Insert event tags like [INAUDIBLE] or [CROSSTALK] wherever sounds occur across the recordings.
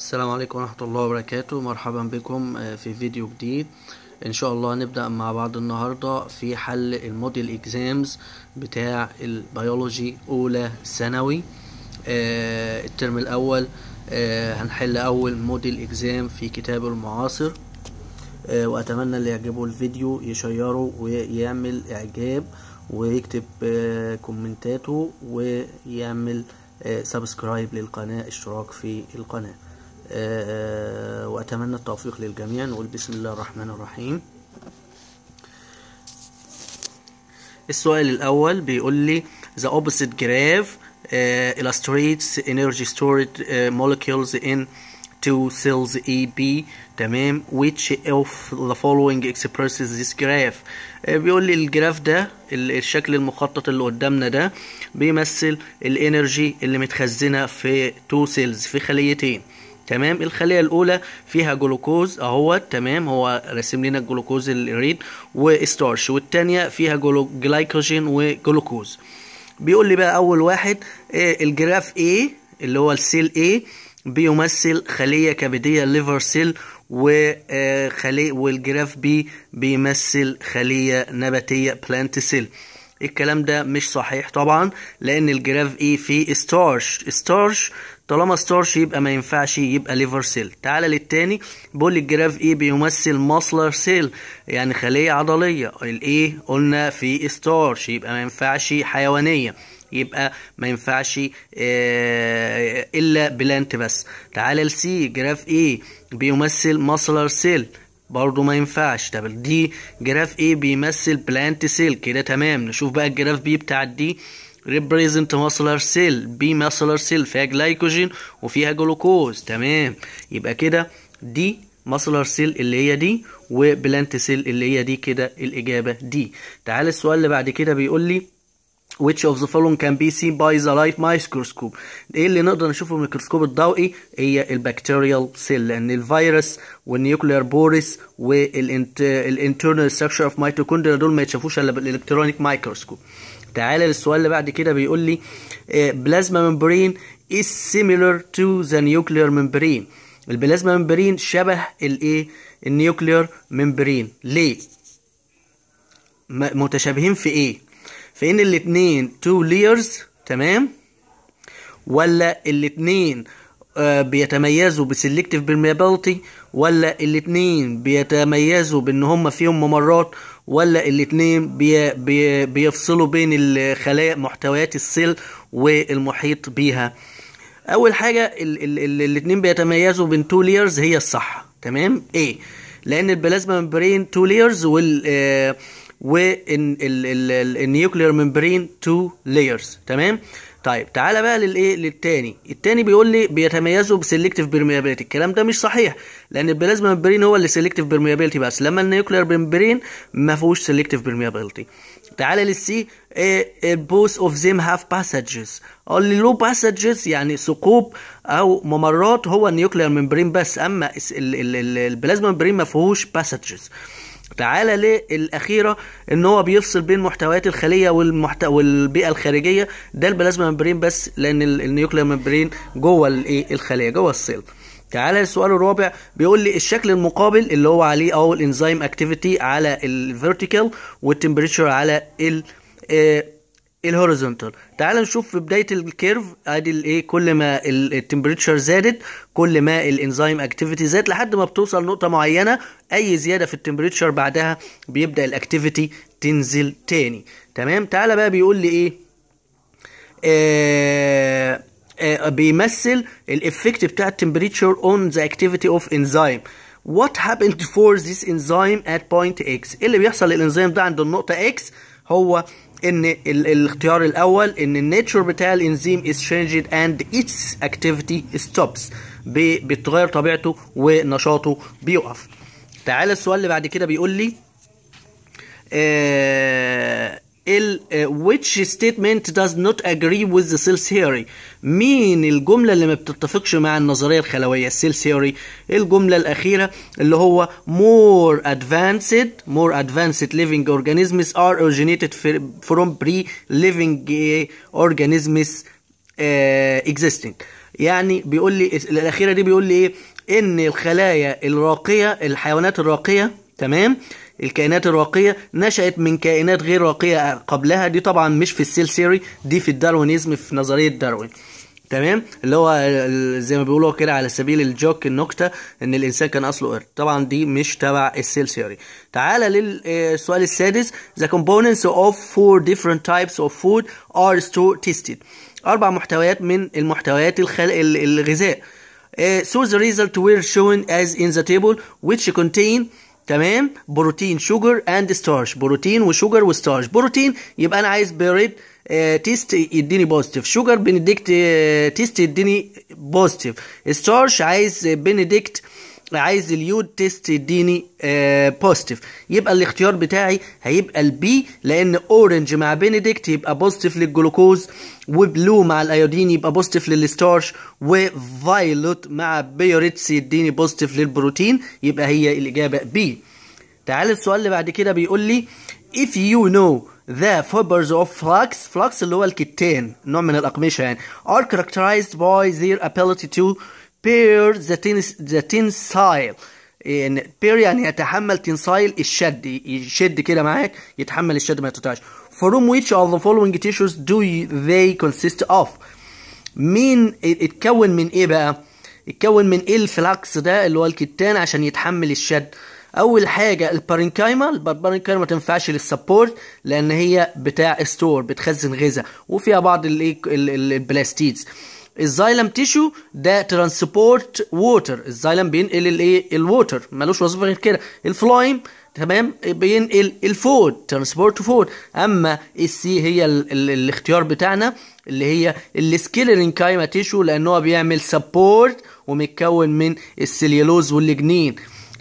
السلام عليكم ورحمة الله وبركاته مرحبا بكم آه، في فيديو جديد ان شاء الله نبدأ مع بعض النهاردة في حل الموديل اكزامز بتاع البيولوجي اولى ثانوي آه، الترم الاول آه، هنحل اول موديل اكزام في كتاب المعاصر واتمنى اللي يعجبه الفيديو يشيره ويعمل اعجاب ويكتب كومنتاته ويعمل سبسكرايب للقناة اشتراك في القناة آه، وأتمنى التوفيق للجميع نقول بسم الله الرحمن الرحيم السؤال الأول بيقول لي the opposite graph uh, illustrates energy stored uh, molecules in two cells AB تمام which of the following expresses this graph uh, بيقول لي الجراف ده الشكل المخطط اللي قدامنا ده بيمثل الانرجي اللي متخزنه في two cells في خليتين تمام الخليه الاولى فيها جلوكوز اهوت تمام هو راسم لنا الجلوكوز الريد وستارش والثانيه فيها جلايكوجين وجلوكوز بيقول لي بقى اول واحد إيه، الجراف A اللي هو السيل A بيمثل خليه كبديه ليفر سيل وخليه آه، والجراف B بيمثل خليه نباتيه بلانت سيل الكلام ده مش صحيح طبعا لان الجراف ايه فيه ستارش ستارش طالما ستارش يبقى ما ينفعش يبقى ليفر سيل تعالى للتاني بقول الجراف ايه بيمثل ماسلر سيل يعني خليه عضليه الايه قلنا في ستارش يبقى ما ينفعش حيوانيه يبقى ما ينفعش آه، الا بلانت بس تعالى لسي جراف ايه بيمثل ماسلر سيل برضه ما ينفعش طب دي جراف ايه بيمثل بلانت سيل كده تمام نشوف بقى الجراف بي بتاع دي ريبريزنت ماسلر سيل بي ماسلر سيل فيها جلايكوجين وفيها جلوكوز تمام يبقى كده دي ماسلر سيل اللي هي دي وبلانت سيل اللي هي دي كده الاجابه دي تعال السؤال اللي بعد كده بيقول لي which of the following can be seen by the light microscope ايه اللي نقدر نشوفه بالميكروسكوب الضوئي هي البكتيريال سيل لان الفيروس والنيوكلير بوريس والانترنال ستراكشر اوف ميتوكوندريا دول ما يتشافوش الا بالالكترونيك مايكروسكوب تعالى للسؤال اللي بعد كده بيقول لي آه، بلازما ممبرين is similar to the nuclear membrane البلازما ممبرين شبه الايه النيوكليير ممبرين ليه متشابهين في ايه في ان الاثنين تو ليرز تمام ولا الاثنين آه، بيتميزوا بسلكتيف permeability ولا الاتنين بيتميزوا بان هم فيهم ممرات ولا الاتنين بي بي بيفصلوا بين الخلايا محتويات السيل والمحيط بيها اول حاجه الاتنين بيتميزوا بين تو ليرز هي الصح تمام ايه لان البلازما ممبرين تو ليرز وال آه والنيوكلير ممبرين تو ليرز تمام طيب تعالى بقى للايه للتاني التاني بيقول لي بيتميزوا بسلكتيف بيرميابيليتي الكلام ده مش صحيح لان البلازما ممبرين هو اللي سلكتيف بيرميابيليتي بس لما النيوكلير ممبرين ما فيهوش سلكتيف بيرميابيليتي تعالى للسي البوث اوف ذيم هاف باسجز لي لو باسجز يعني ثقوب او ممرات هو النيوكلير ممبرين بس اما البلازما ممبرين ما فيهوش باسجز تعالى للاخيره ان هو بيفصل بين محتويات الخليه والمحت... والبيئه الخارجيه ده البلازما ممبرين بس لان النيوكلير ممبرين جوه الايه الخليه جوه السيل تعالى للسؤال الرابع بيقول لي الشكل المقابل اللي هو عليه أو الانزيم اكتيفيتي على الفيرتيكال والتمبريتشر على ال ايه الهوريزونتال تعال نشوف في بدايه الكيرف ادي الايه كل ما التمبريتشر زادت كل ما الانزيم اكتيفيتي زاد لحد ما بتوصل نقطه معينه اي زياده في التمبريتشر بعدها بيبدا الاكتيفيتي تنزل تاني تمام تعال بقى بيقول لي ايه آه آه بيمثل الافكت بتاع التمبريتشر اون ذا اكتيفيتي اوف انزيم وات happened for this enzyme at point x ايه اللي بيحصل للانزيم ده عند النقطه x هو ان الاختيار الاول ان النيتشر بتاع الانزيم is changed and its activity stops بتغير طبيعته ونشاطه بيقف تعال السؤال اللي بعد كده بيقول لي آه، ال which statement does not agree with the cell theory مين الجملة اللي ما بتتفقش مع النظرية الخلوية cell theory الجملة الأخيرة اللي هو more advanced more advanced living organisms are originated from pre-living organisms uh, existing يعني بيقول لي الأخيرة دي بيقول لي إيه إن الخلايا الراقية الحيوانات الراقية تمام الكائنات الراقية نشأت من كائنات غير راقية قبلها دي طبعا مش في السيل ثيوري دي في الداروينيزم في نظرية داروين تمام اللي هو زي ما بيقولوا كده على سبيل الجوك النكته ان الانسان كان اصله قرد طبعا دي مش تبع السيل ثيوري تعالى للسؤال آه، السادس the components of four different types of food are tested اربع محتويات من المحتويات الخل... الغذاء آه، so the result were shown as in the table which contain تمام بروتين شوجر اند ستارش بروتين وشوجر وستارش بروتين يبقى انا عايز بيريد تيست آه، يديني بوزيتيف شوجر بنديكت تيست يديني بوزيتيف ستارش عايز بنديكت اه عايز اليود تيست يديني بوزيتيف آه، يبقى الاختيار بتاعي هيبقى البي لان اورنج مع بينيديكت يبقى بوزيتيف للجلوكوز وبلو مع الايودين يبقى بوزيتيف للستارش وفايلوت مع بيوريتس يديني بوزيتيف للبروتين يبقى هي الاجابه بي تعال السؤال اللي بعد كده بيقول لي if you know the fibers of flux flux اللي هو الكتان نوع من الاقمشه يعني are characterized by their ability to bear the, tens the tensile يعني bear يعني يتحمل تنسايل الشد يشد كده معاك يتحمل الشد ما يتقطعش from which of the following tissues do they consist of مين اتكون من ايه بقى اتكون من ايه الفلاكس ده اللي هو الكتان عشان يتحمل الشد اول حاجه البارنكايما البارنكايما ما تنفعش للسبورت لان هي بتاع ستور بتخزن غذاء وفيها بعض البلاستيدز الزايلم تيشو ده ترانسبورت ووتر الزايلم بينقل الايه الووتر ملوش وظيفه غير كده الفلايم تمام بينقل الفود ترانسبورت فود اما السي هي ال ال الاختيار بتاعنا اللي هي السكيلرين كايما تيشو لان هو بيعمل سبورت ومتكون من السليلوز والجنين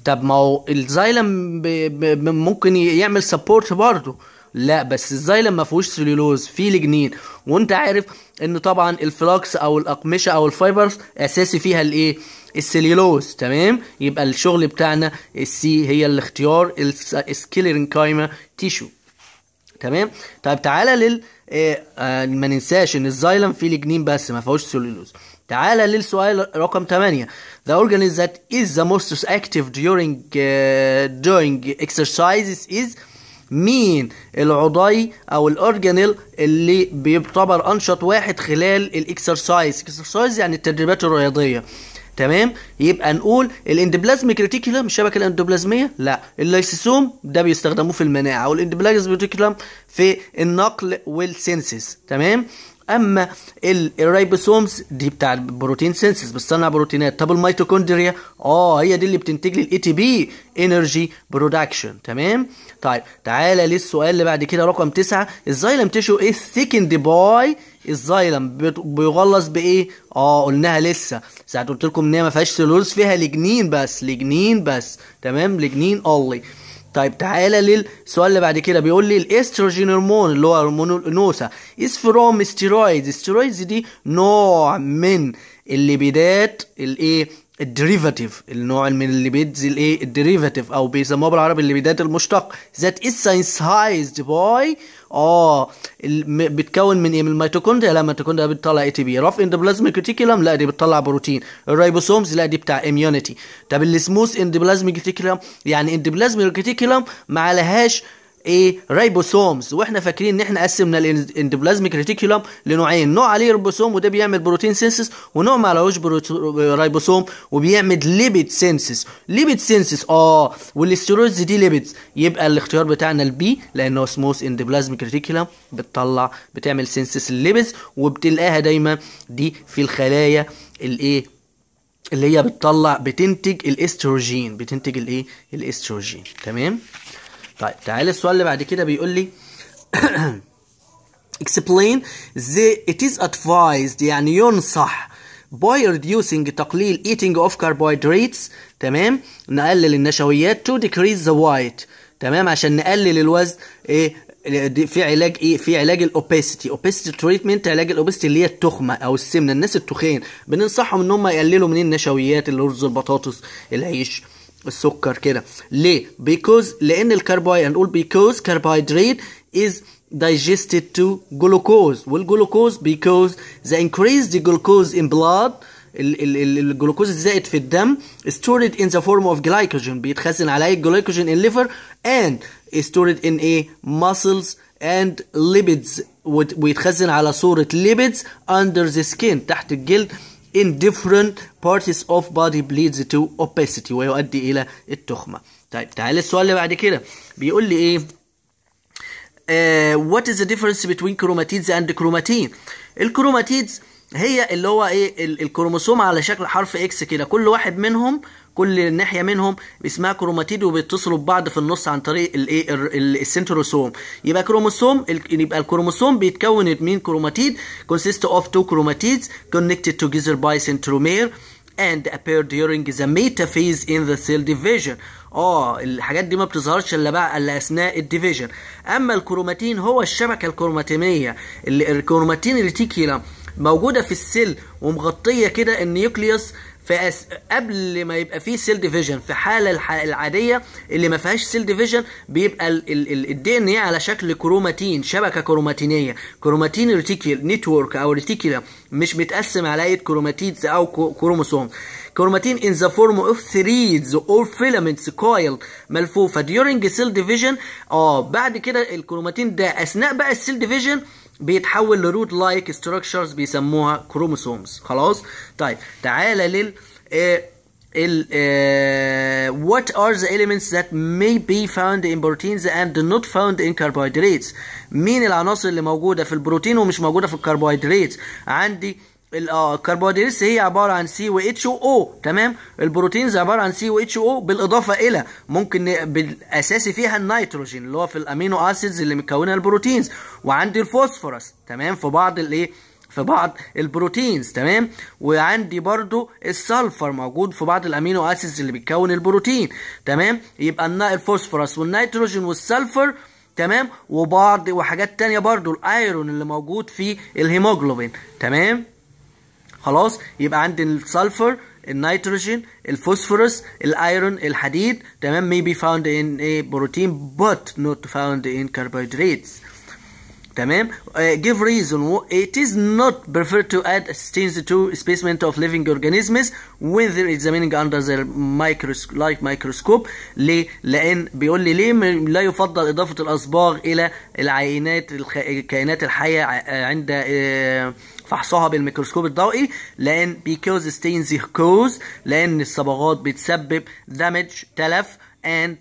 طب ما هو الزايلم ممكن يعمل سبورت برضه لا بس ازاي لما فيهوش سليلوز في لجنين وانت عارف ان طبعا الفلاكس او الاقمشه او الفايبرز اساسي فيها الايه السليلوز تمام يبقى الشغل بتاعنا السي هي الاختيار السكيلرينكايما تيشو تمام طيب تعالى لل آه آه ما ننساش ان الزايلم فيه لجنين بس ما فيهوش سليلوز تعالى للسؤال رقم 8 The organism that is the most active during uh, during exercises is مين العضي او الاورجانيل اللي بيعتبر انشط واحد خلال الاكسرسايز اكسرسايز يعني التدريبات الرياضيه تمام يبقى نقول الاندبلازميك ريتيكولم الشبكه الاندوبلازميه لا الليسيسوم ده بيستخدموه في المناعه والاندبلازميك ريتيكولم في النقل والسينسيس تمام اما الريبوسومز دي بتاع البروتين سينسز بتصنع بروتينات طب الميتوكوندريا اه هي دي اللي بتنتج لي الاي تي بي انرجي برودكشن تمام طيب تعالى للسؤال اللي بعد كده رقم تسعة الزايلم تشو ايه ثيكند باي الزايلم بيغلص بايه؟ اه قلناها لسه ساعة قلت لكم ان هي ما فيهاش سلولوز فيها لجنين بس لجنين بس تمام لجنين اولي طيب تعالى للسؤال اللي بعد كده بيقول لي الاستروجين هرمون اللي هو هرمون الانوثه از فروم ستيرويدز ستيرويدز دي نوع من الليبيدات الايه الديريفاتيف النوع من اللي بيدي الايه الديريفاتيف او بيسموها بالعربي اللي بيدات المشتق ذات از سايزد باي اه بتكون من ايه من الميتوكوندريا لا الميتوكوندريا بتطلع اي تي بي رف اند بلازميك ريتيكولم لا دي بتطلع بروتين الريبوسومز لا دي بتاع اميونيتي طب السموث اند بلازميك ريتيكولم يعني اند ريتيكولم ما عليهاش ايه ريبوسومز واحنا فاكرين ان احنا قسمنا الاندوبلازميك ريتيكولم لنوعين نوع عليه ريبوسوم وده بيعمل بروتين سينسس ونوع ما عليهوش ريبوسوم وبيعمل ليبيد سينسس ليبيد سينسس اه والاستيرويدز دي ليبيدز يبقى الاختيار بتاعنا البي لانه سموث اندوبلازميك ريتيكولم بتطلع بتعمل سينسس الليبيدز وبتلاقيها دايما دي في الخلايا الايه اللي هي بتطلع بتنتج الاستروجين بتنتج الايه الاستروجين تمام طيب تعالى السؤال اللي بعد كده بيقول لي [COUGHS] explain the it is advised يعني ينصح by reducing تقليل eating of carbohydrates تمام نقلل النشويات to decrease the weight تمام عشان نقلل الوزن ايه في علاج ايه في علاج الاوبيستي اوبيستي تريتمنت علاج الاوبيستي اللي هي التخمه او السمنه الناس التخين بننصحهم ان هم يقللوا من النشويات الرز البطاطس العيش السكر كده ليه because لان الكربوهيدرات هنقول because carbohydrate is digested to glucose glucose, because the increased glucose in blood الجلوكوز الزائد في الدم stored in the form of glycogen بيتخزن عليه glycogen in liver and stored in a muscles and lipids ويتخزن على صورة lipids under the skin تحت الجلد in different parts of body bleeds to opacity ويؤدي إلى التخمة طيب تعال السؤال اللي بعد كده بيقول لي إيه uh, what is the difference between chromatids and chromatin الكروماتيدز هي اللي هو ايه الكروموسوم على شكل حرف اكس كده كل واحد منهم كل ناحيه منهم اسمها كروماتيد وبيتصلوا ببعض في النص عن طريق الايه السنتروسوم يبقى كروموسوم يبقى الكروموسوم بيتكون من كروماتيد كونسيست اوف تو كروماتيدز كونكتد together باي سنترومير and appear during the metaphase in the cell division اه الحاجات دي ما بتظهرش الا بقى الا اثناء الديفيجن اما الكروماتين هو الشبكه الكروماتينيه اللي الكروماتين ريتيكيولا موجوده في السيل ومغطيه كده النيوكليوس فقبل قبل ما يبقى فيه سيل ديفيجن في الحاله العاديه اللي ما فيهاش سيل ديفيجن بيبقى الدي ان ايه على شكل كروماتين شبكه كروماتينيه كروماتين ريتيكيل نتورك او ريتيكيلا مش متقسم على اي كروماتيدز او كروموسوم كروماتين in the form of ثريدز or filaments coiled ملفوفه ديورنج سيل ديفيجن اه بعد كده الكروماتين ده اثناء بقى السيل ديفيجن بيتحول لروت لايك ستراكشرز بيسموها كروموسومز خلاص طيب تعالى لل آه، ال uh, what are the elements that may be found in proteins and not found in carbohydrates مين العناصر اللي موجوده في البروتين ومش موجوده في الكربوهيدرات عندي الكربوهيدرات آه، هي عباره عن سي و اتش او تمام البروتينز عباره عن سي و اتش او بالاضافه الى ممكن بالاساسي فيها النيتروجين اللي هو في الامينو اسيدز اللي مكونه البروتينز وعندي الفوسفورس تمام في بعض الايه في بعض البروتينز تمام وعندي برضو السلفر موجود في بعض الامينو اسيدز اللي بتكون البروتين تمام يبقى الفوسفورس والنيتروجين والسلفر تمام وبعض وحاجات تانية برضو الايرون اللي موجود في الهيموجلوبين تمام خلاص يبقى عندي السلفر النيتروجين الفوسفورس الايرون الحديد تمام may be found in a protein but not found in carbohydrates تمام uh, give reason it is not preferred to add stains to specimen of living organisms when they're examining under the microscope like microscope ليه لان بيقول لي ليه لا يفضل اضافه الاصباغ الى العينات الكائنات الحيه عند uh, فحصها بالميكروسكوب الضوئي لان بيكوز ستينز كوز لان الصبغات بتسبب دامج تلف and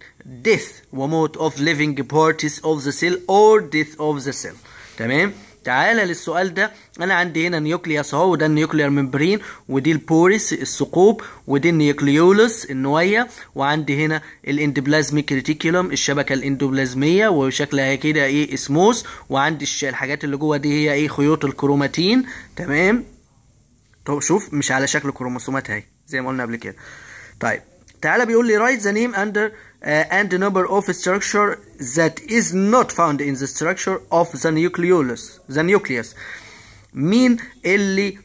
death وموت of living parties of the cell or death of the cell تمام تعالى للسؤال ده انا عندي هنا نيوكليوس اهو وده النيوكليير ممبرين ودي البوريس الثقوب ودي النيوكليولس النويه وعندي هنا الاندوبلازميك ريتيكولوم الشبكه الاندوبلازميه وشكلها كده ايه اسموس وعندي الحاجات اللي جوه دي هي ايه خيوط الكروماتين تمام طب شوف مش على شكل كروموسومات اهي زي ما قلنا قبل كده طيب تعالى بيقول لي رايت ذا نيم اندر uh, and the number of structure that is not found in the structure of the nucleus the nucleus مين اللي uh,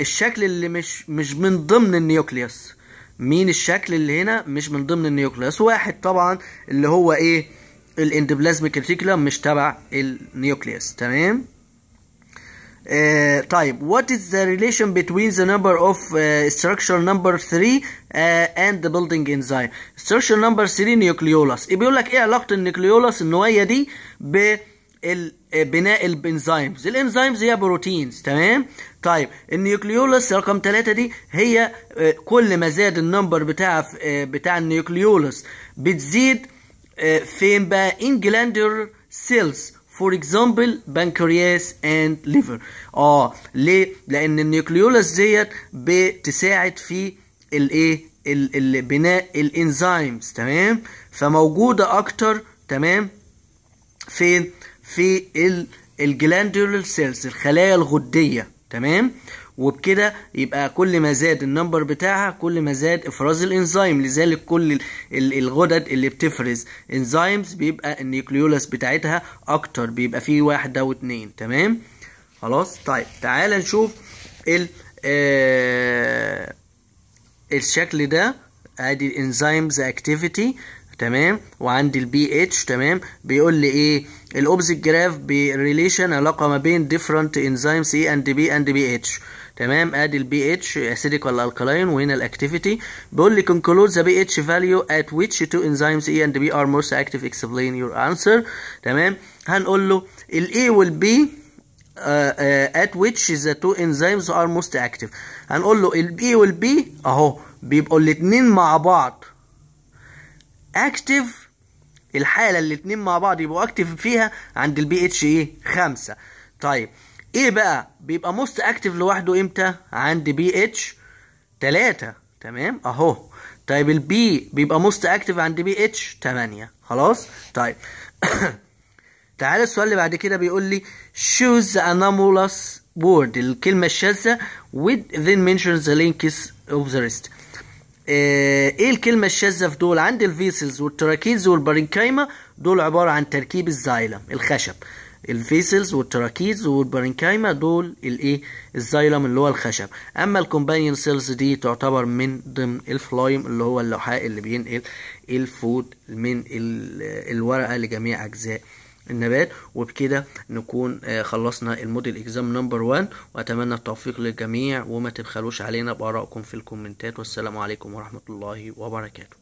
الشكل اللي مش مش من ضمن النيوكليوس مين الشكل اللي هنا مش من ضمن النيوكليوس واحد طبعا اللي هو ايه الاندوبلازميك ريتيكولم مش تبع النيوكليوس تمام Uh, طيب what is the relation between the number of uh, structure number 3 uh, and the building enzyme structure number 3 nucleolus بيقول لك ايه علاقه النيوكليولس النوعيه دي ببناء آه، الانزيمز الانزيمز هي بروتينز تمام طيب النيوكليولس رقم 3 دي هي آه، كل ما زاد النمبر بتاع آه، بتاع النيوكليولس بتزيد فين بقى انجلاندر سيلز فور اكزامبل بنكرياس اند ليفر اه ليه لان النيوكليولس ديت بتساعد في الايه بناء الانزيمز تمام فموجوده اكتر تمام في في الجلاندولار سيلز الخلايا الغديه تمام وبكده يبقى كل ما زاد النمبر بتاعها كل ما زاد افراز الانزيم لذلك كل الغدد اللي بتفرز انزيمز بيبقى النيوكليولس بتاعتها اكتر بيبقى فيه واحده واتنين تمام خلاص طيب تعال نشوف ال آه الشكل ده ادي الانزيمز اكتيفيتي تمام وعندي البي اتش تمام بيقول لي ايه الاوبزيك جراف بريليشن علاقه ما بين ديفرنت انزيمز اي اند بي اند بي اتش تمام ادي البي اتش اسيديك ولا الكلاين وهنا الاكتيفيتي بيقول لي conclude the اتش value at which two enzymes اي e and B are most active explain your answer تمام هنقول له الاي A ات ويتش ذا تو at which the two enzymes are most active هنقول له ال A اهو بيبقوا الاتنين مع بعض active الحالة الاتنين مع بعض يبقوا active فيها عند البي اتش ايه 5 طيب ايه بقى بيبقى موست اكتف لوحده امتى عند بي اتش 3 تمام اهو طيب البي بيبقى موست اكتف عند بي اتش 8 خلاص طيب [COUGHS] تعالى السؤال اللي بعد كده بيقول لي شوز the وورد الكلمة الشاذة with ذن mentions لينكس اوف ذا the آه، ايه الكلمة الشاذة في دول عند الفيسلز والتراكيز والبرينكايما دول عبارة عن تركيب الزايلم الخشب الفيسلز والتراكيز والبرنكايما دول الايه الزايلم اللي هو الخشب اما الكومبانيون سيلز دي تعتبر من ضمن الفلايم اللي هو اللوحاء اللي بينقل الفود من الورقه لجميع اجزاء النبات وبكده نكون آه، خلصنا الموديل اكزام نمبر 1 واتمنى التوفيق للجميع وما تبخلوش علينا بارائكم في الكومنتات والسلام عليكم ورحمه الله وبركاته